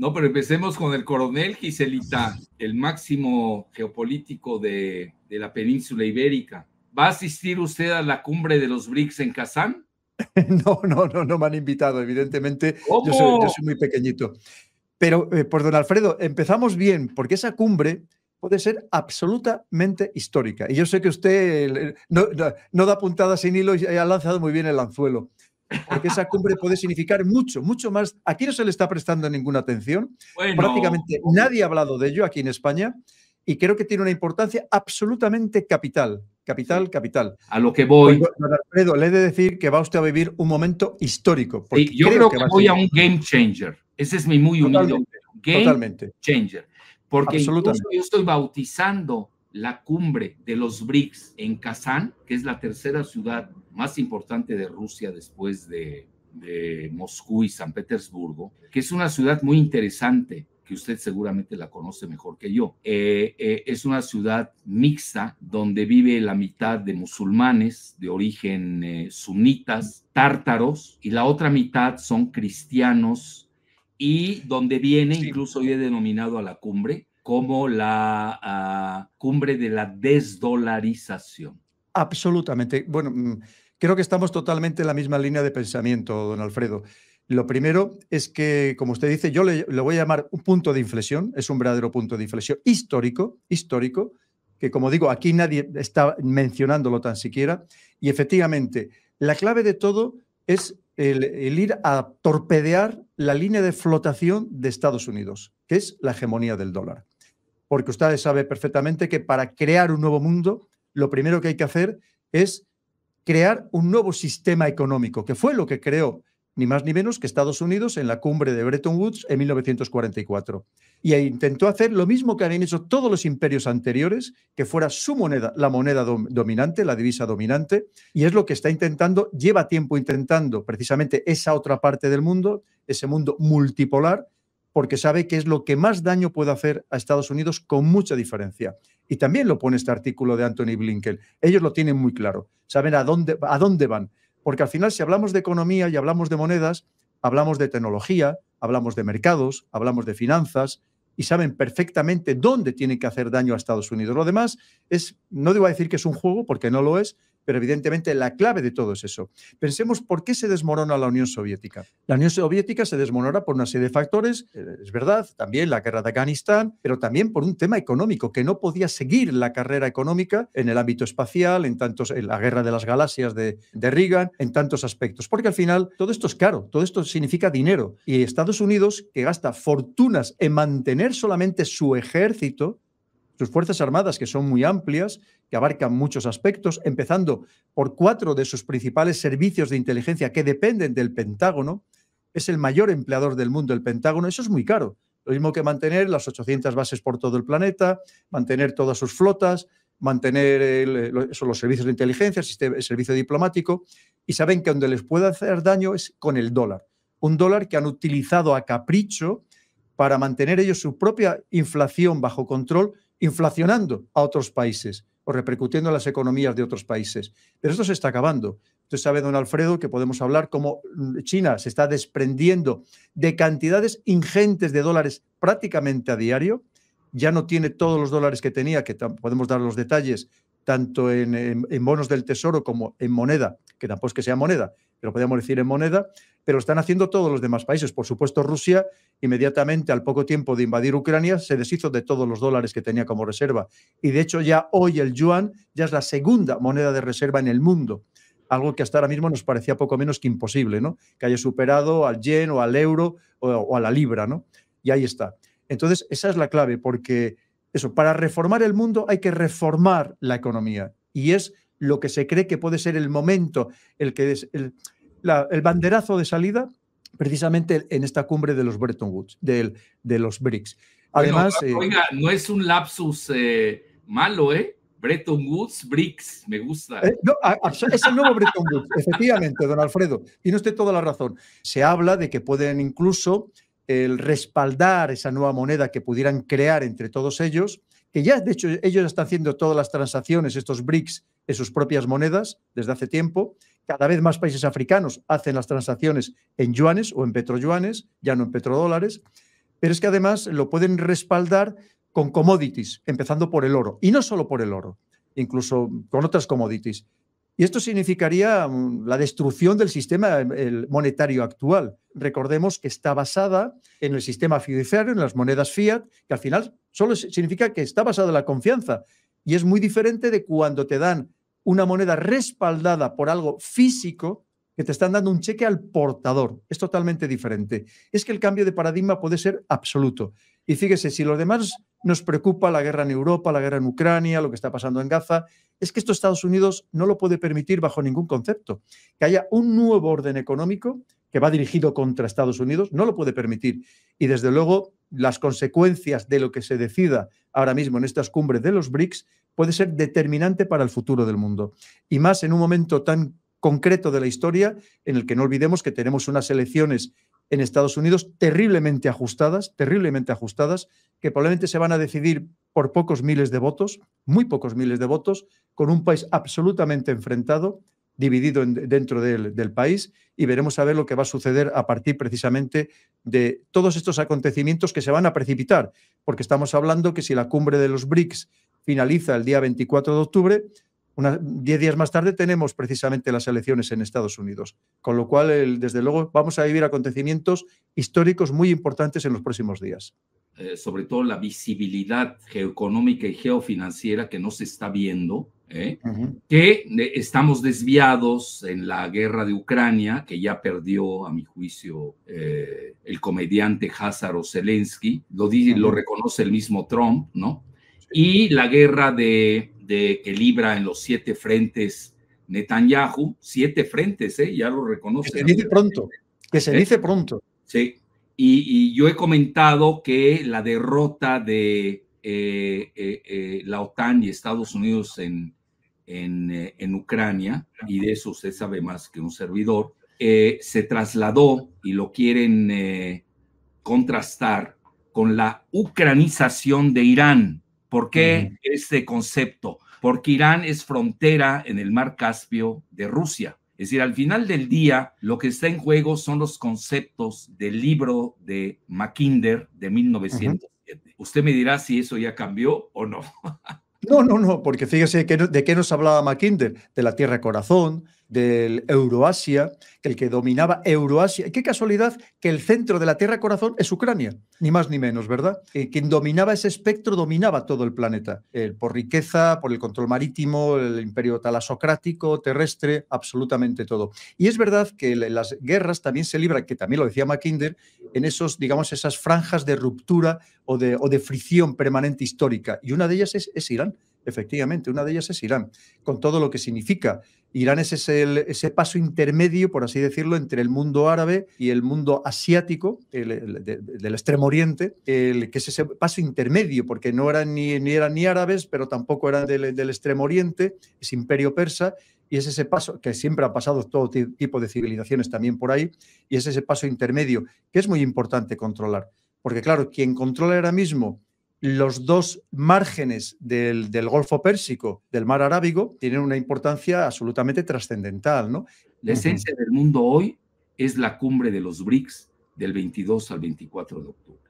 No, pero empecemos con el coronel Giselita, el máximo geopolítico de, de, la península ibérica. ¿Va a asistir usted a la cumbre de los BRICS en Kazán? No, no, no, no me han invitado, evidentemente. Yo, soy, muy pequeñito. Pero, eh, por don Alfredo, empezamos bien, porque esa cumbre puede ser absolutamente histórica. Y yo sé que usted no, no da puntadas sin hilo y ha lanzado muy bien el anzuelo porque esa cumbre puede significar mucho, mucho más. Aquí no se le está prestando ninguna atención. Prácticamente nadie ha hablado de ello aquí en España y creo que tiene una importancia absolutamente capital. Capital, capital. A lo que voy. Pues, le he de decir que va usted a vivir un momento histórico. Porque yo creo, que, voy a, un game changer. Ese es mi muy unido Game totalmente. changer. Porque absolutamente. yo estoy bautizando la cumbre de los BRICS en Kazán, que es la tercera ciudad más importante de Rusia después de, Moscú y San Petersburgo, que es una ciudad muy interesante que usted seguramente la conoce mejor que yo. Eh, eh, es una ciudad mixta donde vive la mitad de musulmanes de origen eh, sunitas, tártaros, y la otra mitad son cristianos y donde viene, incluso hoy he denominado a la cumbre, como la ah, cumbre de la desdolarización. Absolutamente. Bueno, mm, creo que estamos totalmente en la misma línea de pensamiento, don Alfredo. Lo primero es que, como usted dice, yo le, voy a llamar un punto de inflexión, es un verdadero punto de inflexión histórico, histórico, que como digo, aquí nadie está mencionándolo tan siquiera. Y efectivamente, la clave de todo es el, ir a torpedear la línea de flotación de Estados Unidos, que es la hegemonía del dólar. Porque ustedes saben perfectamente que para crear un nuevo mundo lo primero que hay que hacer es crear un nuevo sistema económico, que fue lo que creó ni más ni menos que Estados Unidos en la cumbre de Bretton Woods en 1944. Y intentó hacer lo mismo que habían hecho todos los imperios anteriores, que fuera su moneda, la moneda dominante, la divisa dominante, y es lo que está intentando, lleva tiempo intentando precisamente esa otra parte del mundo, ese mundo multipolar, porque sabe que es lo que más daño puede hacer a Estados Unidos con mucha diferencia. Y también lo pone este artículo de Anthony Blinken. Ellos lo tienen muy claro, saben a dónde, a dónde van. Porque al final, si hablamos de economía y hablamos de monedas, hablamos de tecnología, hablamos de mercados, hablamos de finanzas, y saben perfectamente dónde tienen que hacer daño a Estados Unidos. Lo demás es, no debo decir que es un juego, porque no lo es, pero evidentemente la clave de todo es eso. Pensemos por qué se desmorona la Unión Soviética. La Unión Soviética se desmorona por una serie de factores, eh, es verdad, también la guerra de Afganistán, pero también por un tema económico, que no podía seguir la carrera económica en el ámbito espacial, en tantos, la guerra de las galaxias de, de Reagan, en tantos aspectos, porque al final todo esto es caro, todo esto significa dinero. Y Estados Unidos, que gasta fortunas en mantener solamente su ejército, sus Fuerzas Armadas, que son muy amplias, que abarcan muchos aspectos, empezando por cuatro de sus principales servicios de inteligencia que dependen del Pentágono, es el mayor empleador del mundo el Pentágono, eso es muy caro. Lo mismo que mantener las 800 bases por todo el planeta, mantener todas sus flotas, mantener eh, los servicios de inteligencia, el servicio diplomático, y saben que donde les puede hacer daño es con el dólar. Un dólar que han utilizado a capricho para mantener ellos su propia inflación bajo control inflacionando a otros países o repercutiendo en las economías de otros países. Pero esto se está acabando. Usted sabe, don Alfredo, que podemos hablar cómo mm, China se está desprendiendo de cantidades ingentes de dólares prácticamente a diario. Ya no tiene todos los dólares que tenía, que podemos dar los detalles, tanto en, en bonos del tesoro como en moneda que tampoco es que sea moneda, pero podríamos decir en moneda, pero lo están haciendo todos los demás países. Por supuesto, Rusia, inmediatamente al poco tiempo de invadir Ucrania, se deshizo de todos los dólares que tenía como reserva. Y de hecho, ya hoy el yuan ya es la segunda moneda de reserva en el mundo. Algo que hasta ahora mismo nos parecía poco menos que imposible, ¿no? Que haya superado al yen o al euro o, o a la libra, ¿no? Y ahí está. Entonces, esa es la clave, porque eso, para reformar el mundo hay que reformar la economía. Y es lo que se cree que puede ser el momento, el, que es el, banderazo de salida, precisamente en esta cumbre de los Bretton Woods, de, los BRICS. Además, eh, oiga, no es un lapsus eh, malo, ¿eh? Bretton Woods, BRICS, me gusta. Eh, es el nuevo Bretton Woods, efectivamente, don Alfredo. Tiene usted toda la razón. Se habla de que pueden incluso respaldar esa nueva moneda que pudieran crear entre todos ellos, que ya, de hecho, ellos están haciendo todas las transacciones, estos BRICS, sus propias monedas desde hace tiempo. Cada vez más países africanos hacen las transacciones en yuanes o en petroyuanes, ya no en petrodólares, pero es que además lo pueden respaldar con commodities, empezando por el oro, y no solo por el oro, incluso con otras commodities. Y esto significaría mm, la destrucción del sistema monetario actual. Recordemos que está basada en el sistema fiduciario, en las monedas fiat, que al final solo significa que está basada en la confianza. Y es muy diferente de cuando te dan una moneda respaldada por algo físico que te están dando un cheque al portador. Es totalmente diferente. Es que el cambio de paradigma puede ser absoluto. Y fíjese, si los demás nos preocupa la guerra en Europa, la guerra en Ucrania, lo que está pasando en Gaza, es que esto Estados Unidos no lo puede permitir bajo ningún concepto. Que haya un nuevo orden económico que va dirigido contra Estados Unidos, no lo puede permitir. Y desde luego las consecuencias de lo que se decida ahora mismo en estas cumbres de los BRICS puede ser determinante para el futuro del mundo. Y más en un momento tan concreto de la historia en el que no olvidemos que tenemos unas elecciones en Estados Unidos terriblemente ajustadas, terriblemente ajustadas, que probablemente se van a decidir por pocos miles de votos, muy pocos miles de votos, con un país absolutamente enfrentado dividido dentro del, país y veremos a ver lo que va a suceder a partir precisamente de todos estos acontecimientos que se van a precipitar, porque estamos hablando que si la cumbre de los BRICS finaliza el día 24 de octubre, unas 10 días más tarde tenemos precisamente las elecciones en Estados Unidos, con lo cual, desde luego, vamos a vivir acontecimientos históricos muy importantes en los próximos días. Eh, sobre todo la visibilidad geoeconómica y geofinanciera que no se está viendo ¿eh? que eh, estamos desviados en la guerra de Ucrania, que ya perdió, a mi juicio, eh, el comediante házaro Zelensky, lo, lo reconoce el mismo Trump, ¿no? Y la guerra de, que libra en los siete frentes Netanyahu, siete frentes, ¿eh? ya lo reconoce. Que se dice pronto, que se dice pronto. Sí, y, yo he comentado que la derrota de la OTAN y Estados Unidos en, eh, en, Ucrania, y de eso usted sabe más que un servidor, eh, se trasladó y lo quieren eh, contrastar con la ucranización de Irán. ¿Por qué este concepto? Porque Irán es frontera en el mar Caspio de Rusia. Es decir, al final del día, lo que está en juego son los conceptos del libro de Mackinder de 1907. Usted me dirá si eso ya cambió o no. No, no, no, porque fíjese de qué nos hablaba Mackinder, de la tierra corazón, del Euroasia, que el que dominaba Euroasia. qué casualidad que el centro de la Tierra Corazón es Ucrania, ni más ni menos, ¿verdad? quien dominaba ese espectro dominaba todo el planeta, eh, por riqueza, por el control marítimo, el imperio talasocrático, terrestre, absolutamente todo. Y es verdad que las guerras también se libran, que también lo decía Mackinder, en esos, digamos, esas franjas de ruptura o de, fricción permanente histórica. Y una de ellas es Irán. Efectivamente, una de ellas es Irán, con todo lo que significa. Irán es ese, ese paso intermedio, por así decirlo, entre el mundo árabe y el mundo asiático, del Extremo Oriente, que es ese paso intermedio, porque no eran ni, ni, eran ni árabes, pero tampoco eran del, del Extremo Oriente, es imperio persa, y es ese paso que siempre ha pasado todo tipo de civilizaciones también por ahí, y es ese paso intermedio que es muy importante controlar, porque claro, quien controla ahora mismo los dos márgenes del, del, Golfo Pérsico, del mar Arábigo, tienen una importancia absolutamente trascendental. ¿no? La esencia del mundo hoy es la cumbre de los BRICS del 22 al 24 de octubre.